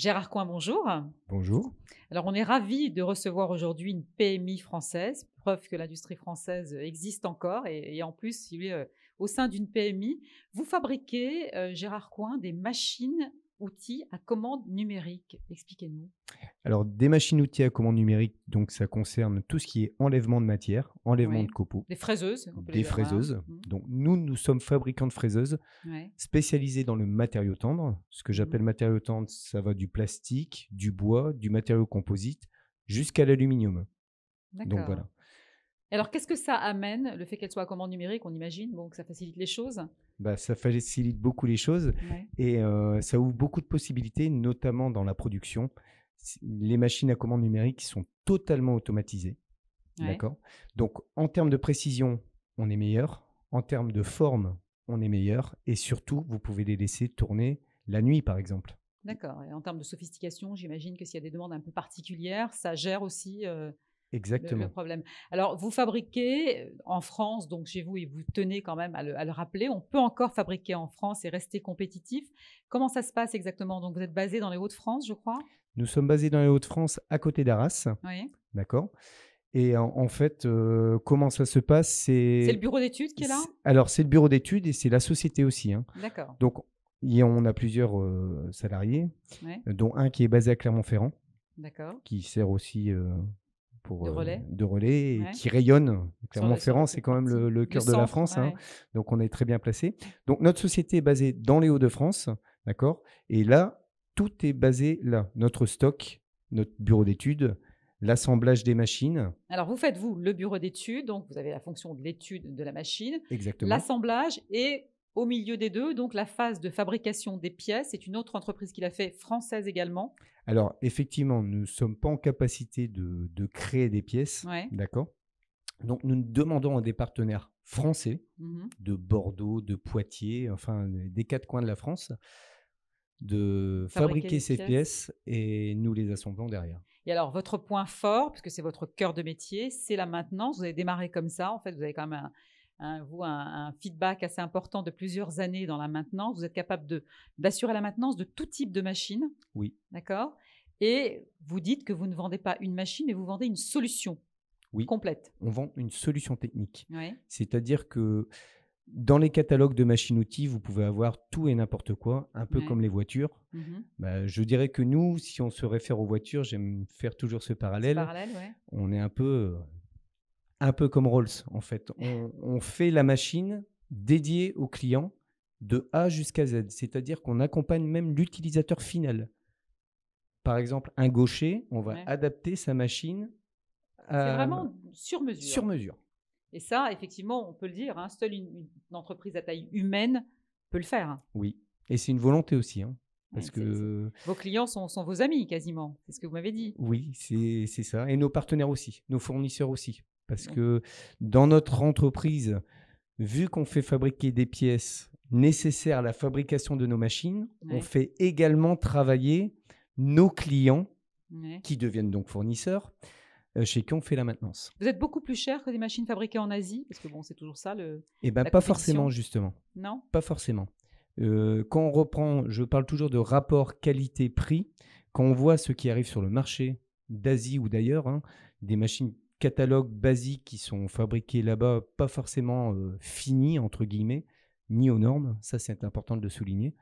Gérard Coin, bonjour. Bonjour. Alors, on est ravi de recevoir aujourd'hui une PMI française, preuve que l'industrie française existe encore. Et, en plus, euh, au sein d'une PMI. Vous fabriquez, euh, Gérard Coin, des machines outils à commande numérique. Expliquez-nous. Alors, des machines-outils à commande numérique, donc ça concerne tout ce qui est enlèvement de matière, enlèvement de copeaux. Des fraiseuses. des hein. fraiseuses. Mmh. Donc, nous, nous sommes fabricants de fraiseuses spécialisés dans le matériau tendre. Ce que j'appelle mmh. matériau tendre, ça va du plastique, du bois, du matériau composite jusqu'à l'aluminium. Donc, voilà. Alors, qu'est-ce que ça amène, le fait qu'elle soit à commande numérique, on imagine, bon, que ça facilite les choses bah, Ça facilite beaucoup les choses et euh, ça ouvre beaucoup de possibilités, notamment dans la production les machines à commande numérique sont totalement automatisées. D'accord Donc, en termes de précision, on est meilleur. En termes de forme, on est meilleur. Et surtout, vous pouvez les laisser tourner la nuit, par exemple. D'accord. Et en termes de sophistication, j'imagine que s'il y a des demandes un peu particulières, ça gère aussi. Euh, Exactement. Le, problème. Alors, vous fabriquez euh, en France, donc chez vous, et vous tenez quand même à le, rappeler, on peut encore fabriquer en France et rester compétitif. Comment ça se passe exactement Donc, vous êtes basé dans les Hauts-de-France, je crois Nous sommes basés dans les Hauts-de-France, à côté d'Arras. Oui. D'accord. Et en, fait, euh, comment ça se passe C'est le bureau d'études qui est là Alors, c'est le bureau d'études et c'est la société aussi. Hein. D'accord. Donc, on a plusieurs euh, salariés, dont un qui est basé à Clermont-Ferrand, D'accord. qui sert aussi de euh, relais, de relais qui rayonne. Clermont-Ferrand, c'est quand même le, cœur de la France, hein. donc on est très bien placé. Donc notre société est basée dans les Hauts-de-France, d'accord Et là, tout est basé là. Notre stock, notre bureau d'études, l'assemblage des machines. Alors, vous faites, vous, le bureau d'études, donc vous avez la fonction de l'étude de la machine, Exactement. l'assemblage et au milieu des deux, donc la phase de fabrication des pièces, c'est une autre entreprise qui l'a fait, française également. Alors effectivement, nous ne sommes pas en capacité de, créer des pièces, d'accord donc nous demandons à des partenaires français mhm. de Bordeaux, de Poitiers, enfin des quatre coins de la France, de fabriquer, ces pièces. et nous les assemblons derrière. Et alors votre point fort, puisque c'est votre cœur de métier, c'est la maintenance. Vous avez démarré comme ça, en fait, vous avez quand même un, Hein, vous, un, un, feedback assez important de plusieurs années dans la maintenance. Vous êtes capable d'assurer la maintenance de tout type de machine. Oui. D'accord Et vous dites que vous ne vendez pas une machine, mais vous vendez une solution oui. complète. On vend une solution technique. Oui. C'est-à-dire que dans les catalogues de machines-outils, vous pouvez avoir tout et n'importe quoi, un peu comme les voitures. Mhm. Bah, je dirais que nous, si on se réfère aux voitures, j'aime faire toujours ce parallèle. Ce parallèle ouais. On est un peu euh, un peu comme Rolls, en fait. On, fait la machine dédiée au client de A jusqu'à Z, c'est-à-dire qu'on accompagne même l'utilisateur final. Par exemple, un gaucher, on va adapter sa machine C'est vraiment sur mesure. Sur mesure. Et ça, effectivement, on peut le dire, hein, seule une, entreprise à taille humaine peut le faire. Oui, et c'est une volonté aussi. Hein, parce que... Vos clients sont, vos amis quasiment, c'est ce que vous m'avez dit. Oui, c'est ça. Et nos partenaires aussi, nos fournisseurs aussi. Parce mmh. que dans notre entreprise, vu qu'on fait fabriquer des pièces nécessaires à la fabrication de nos machines, on fait également travailler nos clients, qui deviennent donc fournisseurs, euh, chez qui on fait la maintenance. Vous êtes beaucoup plus cher que des machines fabriquées en Asie Parce que bon, c'est toujours ça le. Eh bien, pas forcément, justement. Non Pas forcément. Euh, quand on reprend, je parle toujours de rapport qualité-prix. Quand on voit ce qui arrive sur le marché d'Asie ou d'ailleurs, hein, des machines catalogues basiques qui sont fabriqués là-bas, pas forcément euh, finis, entre guillemets, ni aux normes. Ça, c'est important de le souligner.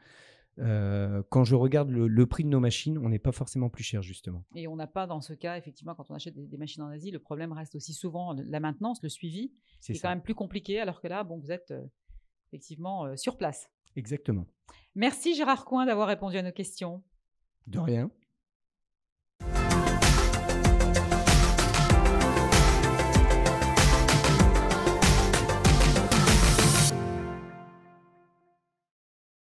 Euh, quand je regarde le, prix de nos machines, on n'est pas forcément plus cher, justement. Et on n'a pas, dans ce cas, effectivement, quand on achète des, machines en Asie, le problème reste aussi souvent la maintenance, le suivi, c'est quand même plus compliqué, alors que là, bon, vous êtes euh, effectivement sur place. Exactement. Merci Gérard Coin d'avoir répondu à nos questions. De rien.